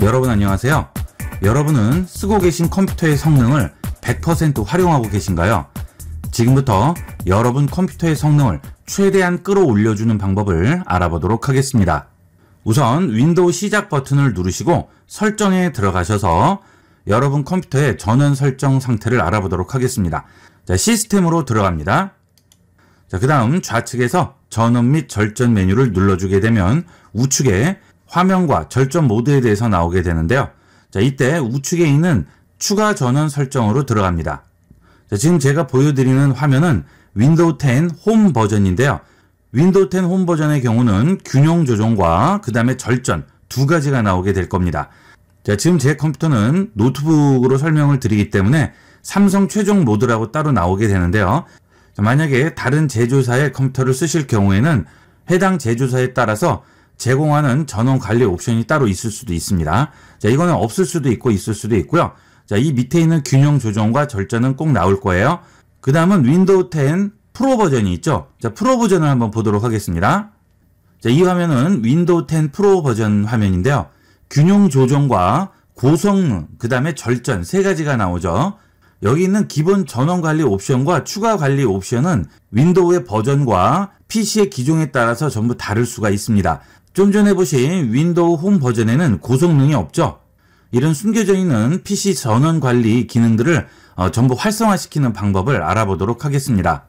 여러분 안녕하세요. 여러분은 쓰고 계신 컴퓨터의 성능을 100% 활용하고 계신가요? 지금부터 여러분 컴퓨터의 성능을 최대한 끌어올려주는 방법을 알아보도록 하겠습니다. 우선 윈도우 시작 버튼을 누르시고 설정에 들어가셔서 여러분 컴퓨터의 전원 설정 상태를 알아보도록 하겠습니다. 자, 시스템으로 들어갑니다. 그 다음 좌측에서 전원 및 절전 메뉴를 눌러주게 되면 우측에 화면과 절전 모드에 대해서 나오게 되는데요. 자, 이때 우측에 있는 추가 전원 설정으로 들어갑니다. 자, 지금 제가 보여드리는 화면은 윈도우 10 홈 버전인데요. 윈도우 10 홈 버전의 경우는 균형 조정과 그 다음에 절전 두 가지가 나오게 될 겁니다. 자, 지금 제 컴퓨터는 노트북으로 설명을 드리기 때문에 삼성 최종 모드라고 따로 나오게 되는데요. 자, 만약에 다른 제조사의 컴퓨터를 쓰실 경우에는 해당 제조사에 따라서 제공하는 전원 관리 옵션이 따로 있을 수도 있습니다. 자, 이거는 없을 수도 있고 있을 수도 있고요. 자, 이 밑에 있는 균형 조정과 절전은 꼭 나올 거예요. 그 다음은 윈도우 10 프로 버전이 있죠. 자, 프로 버전을 한번 보도록 하겠습니다. 자, 이 화면은 윈도우 10 프로 버전 화면인데요. 균형 조정과 고성능, 그 다음에 절전 세 가지가 나오죠. 여기 있는 기본 전원 관리 옵션과 추가 관리 옵션은 윈도우의 버전과 PC의 기종에 따라서 전부 다를 수가 있습니다. 좀 전에 보신 윈도우 홈 버전에는 고성능이 없죠. 이런 숨겨져 있는 PC 전원 관리 기능들을 어, 전부 활성화시키는 방법을 알아보도록 하겠습니다.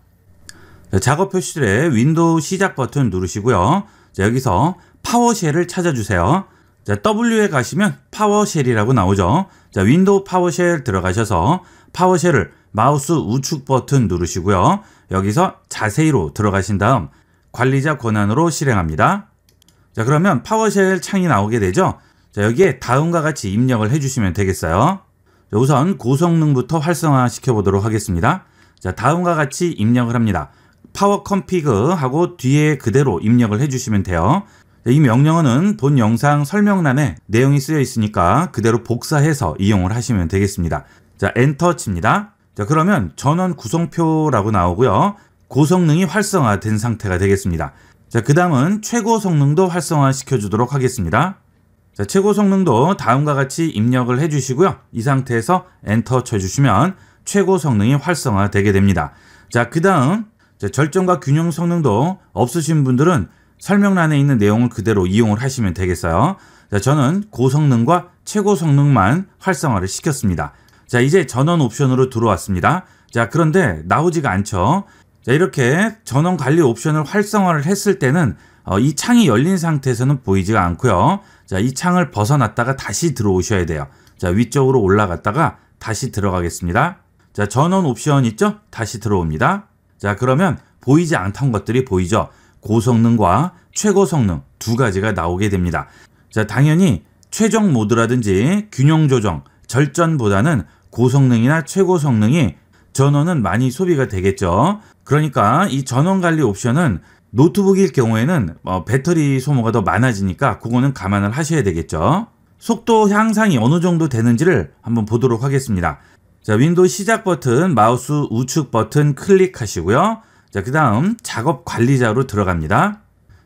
작업 표시들에 윈도우 시작 버튼 누르시고요. 자, 여기서 파워쉘을 찾아주세요. 자, W에 가시면 파워쉘이라고 나오죠. 자, 윈도우 파워쉘 들어가셔서 파워쉘을 마우스 우측 버튼 누르시고요. 여기서 자세히로 들어가신 다음 관리자 권한으로 실행합니다. 자 그러면 파워쉘 창이 나오게 되죠. 자 여기에 다음과 같이 입력을 해주시면 되겠어요. 자, 우선 고성능부터 활성화시켜 보도록 하겠습니다. 자 다음과 같이 입력을 합니다. 파워 컴피그 하고 뒤에 그대로 입력을 해주시면 돼요. 자, 이 명령어는 본 영상 설명란에 내용이 쓰여 있으니까 그대로 복사해서 이용을 하시면 되겠습니다. 자 엔터 칩니다. 자 그러면 전원 구성표라고 나오고요. 고성능이 활성화된 상태가 되겠습니다. 자, 그 다음은 최고 성능도 활성화시켜 주도록 하겠습니다. 자, 최고 성능도 다음과 같이 입력을 해 주시고요. 이 상태에서 엔터 쳐 주시면 최고 성능이 활성화 되게 됩니다. 자, 그 다음 절전과 균형 성능도 없으신 분들은 설명란에 있는 내용을 그대로 이용을 하시면 되겠어요. 자, 저는 고성능과 최고 성능만 활성화를 시켰습니다. 자, 이제 전원 옵션으로 들어왔습니다. 자, 그런데 나오지가 않죠. 자, 이렇게 전원 관리 옵션을 활성화를 했을 때는 어, 이 창이 열린 상태에서는 보이지가 않고요. 자, 이 창을 벗어났다가 다시 들어오셔야 돼요. 자, 위쪽으로 올라갔다가 다시 들어가겠습니다. 자, 전원 옵션 있죠? 다시 들어옵니다. 자, 그러면 보이지 않던 것들이 보이죠? 고성능과 최고 성능 두 가지가 나오게 됩니다. 자, 당연히 최종 모드라든지 균형 조정, 절전보다는 고성능이나 최고 성능이 전원은 많이 소비가 되겠죠. 그러니까 이 전원 관리 옵션은 노트북일 경우에는 어, 배터리 소모가 더 많아지니까 그거는 감안을 하셔야 되겠죠. 속도 향상이 어느 정도 되는지를 한번 보도록 하겠습니다. 자, 윈도우 시작 버튼, 마우스 우측 버튼 클릭하시고요. 자, 그 다음 작업 관리자로 들어갑니다.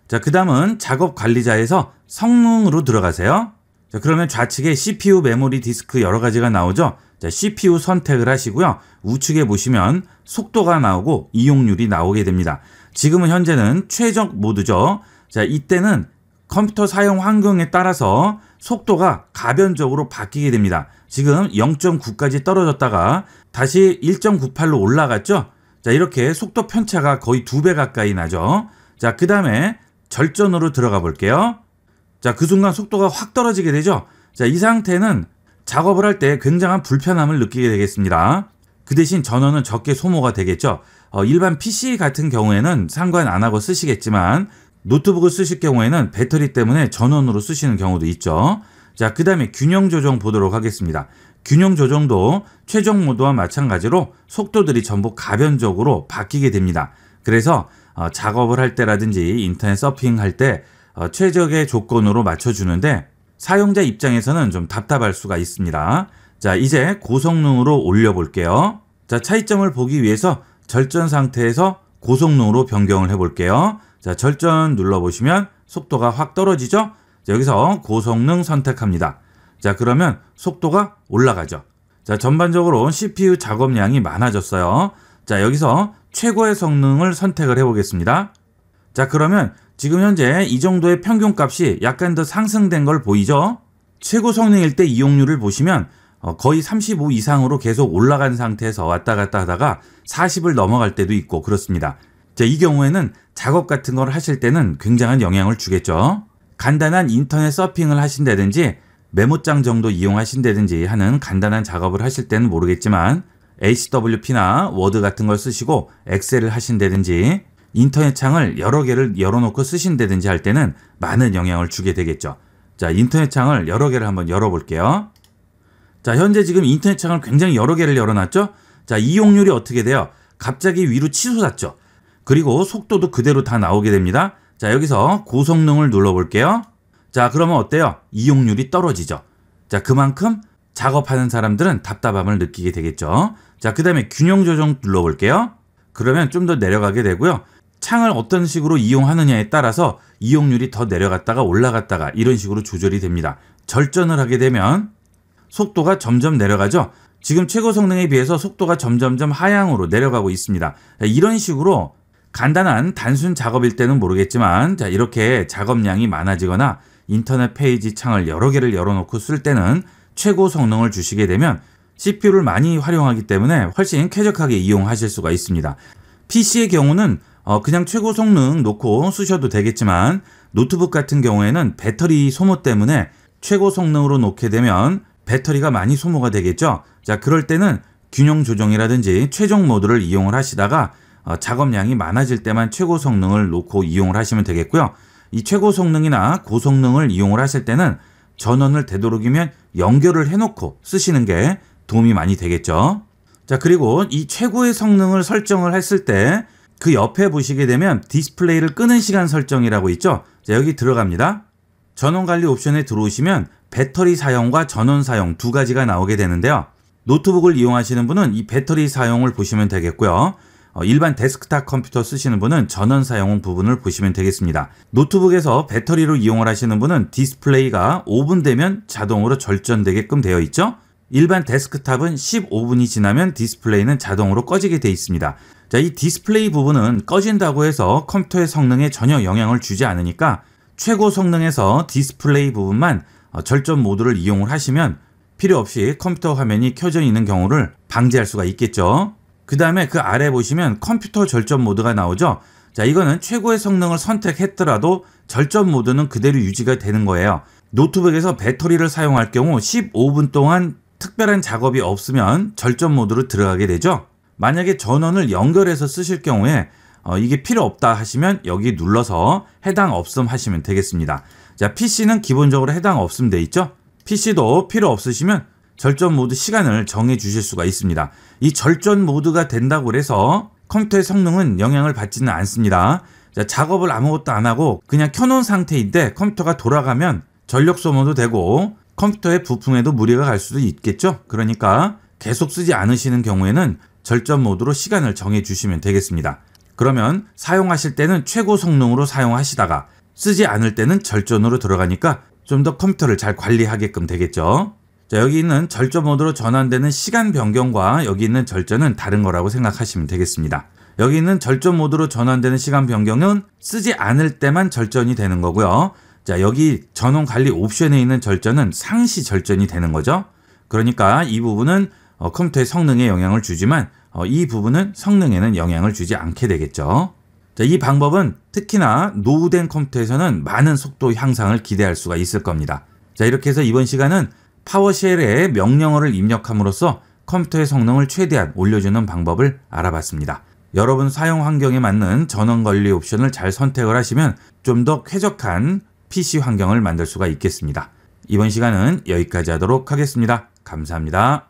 자, 그 다음은 작업 관리자에서 성능으로 들어가세요. 자, 그러면 좌측에 CPU 메모리 디스크 여러 가지가 나오죠. CPU 선택을 하시고요. 우측에 보시면 속도가 나오고 이용률이 나오게 됩니다. 지금은 현재는 최적 모드죠. 자, 이때는 컴퓨터 사용 환경에 따라서 속도가 가변적으로 바뀌게 됩니다. 지금 0.9까지 떨어졌다가 다시 1.98로 올라갔죠. 자, 이렇게 속도 편차가 거의 두 배 가까이 나죠. 자, 그 다음에 절전으로 들어가 볼게요. 자, 그 순간 속도가 확 떨어지게 되죠. 자, 이 상태는 작업을 할 때 굉장한 불편함을 느끼게 되겠습니다. 그 대신 전원은 적게 소모가 되겠죠. 어, 일반 PC 같은 경우에는 상관 안 하고 쓰시겠지만 노트북을 쓰실 경우에는 배터리 때문에 전원으로 쓰시는 경우도 있죠. 자, 그 다음에 균형 조정 보도록 하겠습니다. 균형 조정도 최종 모드와 마찬가지로 속도들이 전부 가변적으로 바뀌게 됩니다. 그래서 어, 작업을 할 때라든지 인터넷 서핑할 때 어, 최적의 조건으로 맞춰주는데 사용자 입장에서는 좀 답답할 수가 있습니다. 자, 이제 고성능으로 올려볼게요. 자, 차이점을 보기 위해서 절전 상태에서 고성능으로 변경을 해볼게요. 자, 절전 눌러보시면 속도가 확 떨어지죠? 자, 여기서 고성능 선택합니다. 자, 그러면 속도가 올라가죠. 자, 전반적으로 CPU 작업량이 많아졌어요. 자, 여기서 최고의 성능을 선택을 해보겠습니다. 자 그러면 지금 현재 이 정도의 평균값이 약간 더 상승된 걸 보이죠? 최고 성능일 때 이용률을 보시면 어, 거의 35 이상으로 계속 올라간 상태에서 왔다 갔다 하다가 40을 넘어갈 때도 있고 그렇습니다. 자, 이 경우에는 작업 같은 걸 하실 때는 굉장한 영향을 주겠죠. 간단한 인터넷 서핑을 하신다든지 메모장 정도 이용하신다든지 하는 간단한 작업을 하실 때는 모르겠지만 HWP나 워드 같은 걸 쓰시고 엑셀을 하신다든지 인터넷 창을 여러 개를 열어놓고 쓰신다든지 할 때는 많은 영향을 주게 되겠죠. 자, 인터넷 창을 여러 개를 한번 열어볼게요. 자, 현재 지금 인터넷 창을 굉장히 여러 개를 열어놨죠? 자, 이용률이 어떻게 돼요? 갑자기 위로 치솟았죠. 그리고 속도도 그대로 다 나오게 됩니다. 자, 여기서 고성능을 눌러볼게요. 자, 그러면 어때요? 이용률이 떨어지죠. 자, 그만큼 작업하는 사람들은 답답함을 느끼게 되겠죠. 자, 그 다음에 균형 조정 눌러볼게요. 그러면 좀 더 내려가게 되고요. 창을 어떤 식으로 이용하느냐에 따라서 이용률이 더 내려갔다가 올라갔다가 이런 식으로 조절이 됩니다. 절전을 하게 되면 속도가 점점 내려가죠. 지금 최고 성능에 비해서 속도가 점점점 하향으로 내려가고 있습니다. 이런 식으로 간단한 단순 작업일 때는 모르겠지만 자 이렇게 작업량이 많아지거나 인터넷 페이지 창을 여러 개를 열어놓고 쓸 때는 최고 성능을 주시게 되면 CPU를 많이 활용하기 때문에 훨씬 쾌적하게 이용하실 수가 있습니다. PC의 경우는 어, 그냥 최고 성능 놓고 쓰셔도 되겠지만 노트북 같은 경우에는 배터리 소모 때문에 최고 성능으로 놓게 되면 배터리가 많이 소모가 되겠죠. 자, 그럴 때는 균형 조정이라든지 최종 모드를 이용을 하시다가 어, 작업량이 많아질 때만 최고 성능을 놓고 이용을 하시면 되겠고요. 이 최고 성능이나 고성능을 이용을 하실 때는 전원을 되도록이면 연결을 해놓고 쓰시는 게 도움이 많이 되겠죠. 자, 그리고 이 최고의 성능을 설정을 했을 때그 옆에 보시게 되면 디스플레이를 끄는 시간 설정이라고 있죠. 자, 여기 들어갑니다. 전원 관리 옵션에 들어오시면 배터리 사용과 전원 사용 두 가지가 나오게 되는데요. 노트북을 이용하시는 분은 이 배터리 사용을 보시면 되겠고요. 어, 일반 데스크탑 컴퓨터 쓰시는 분은 전원 사용 부분을 보시면 되겠습니다. 노트북에서 배터리로 이용을 하시는 분은 디스플레이가 5분 되면 자동으로 절전되게끔 되어 있죠. 일반 데스크탑은 15분이 지나면 디스플레이는 자동으로 꺼지게 되어 있습니다. 자, 이 디스플레이 부분은 꺼진다고 해서 컴퓨터의 성능에 전혀 영향을 주지 않으니까 최고 성능에서 디스플레이 부분만 어, 절전 모드를 이용을 하시면 필요 없이 컴퓨터 화면이 켜져 있는 경우를 방지할 수가 있겠죠. 그 다음에 그 아래 보시면 컴퓨터 절전 모드가 나오죠. 자, 이거는 최고의 성능을 선택했더라도 절전 모드는 그대로 유지가 되는 거예요. 노트북에서 배터리를 사용할 경우 15분 동안 특별한 작업이 없으면 절전 모드로 들어가게 되죠. 만약에 전원을 연결해서 쓰실 경우에 어, 이게 필요 없다 하시면 여기 눌러서 해당 없음 하시면 되겠습니다. 자, PC는 기본적으로 해당 없음 돼 있죠? PC도 필요 없으시면 절전 모드 시간을 정해 주실 수가 있습니다. 이 절전 모드가 된다고 해서 컴퓨터의 성능은 영향을 받지는 않습니다. 자, 작업을 아무것도 안 하고 그냥 켜놓은 상태인데 컴퓨터가 돌아가면 전력 소모도 되고 컴퓨터의 부품에도 무리가 갈 수도 있겠죠? 그러니까 계속 쓰지 않으시는 경우에는 절전 모드로 시간을 정해 주시면 되겠습니다. 그러면 사용하실 때는 최고 성능으로 사용하시다가 쓰지 않을 때는 절전으로 들어가니까 좀 더 컴퓨터를 잘 관리하게끔 되겠죠. 자, 여기 있는 절전 모드로 전환되는 시간 변경과 여기 있는 절전은 다른 거라고 생각하시면 되겠습니다. 여기 있는 절전 모드로 전환되는 시간 변경은 쓰지 않을 때만 절전이 되는 거고요. 자, 여기 전원 관리 옵션에 있는 절전은 상시 절전이 되는 거죠. 그러니까 이 부분은 어, 컴퓨터의 성능에 영향을 주지만 어, 이 부분은 성능에는 영향을 주지 않게 되겠죠. 자, 이 방법은 특히나 노후된 컴퓨터에서는 많은 속도 향상을 기대할 수가 있을 겁니다. 자, 이렇게 해서 이번 시간은 파워쉘에 명령어를 입력함으로써 컴퓨터의 성능을 최대한 올려주는 방법을 알아봤습니다. 여러분 사용 환경에 맞는 전원 관리 옵션을 잘 선택을 하시면 좀 더 쾌적한 PC 환경을 만들 수가 있겠습니다. 이번 시간은 여기까지 하도록 하겠습니다. 감사합니다.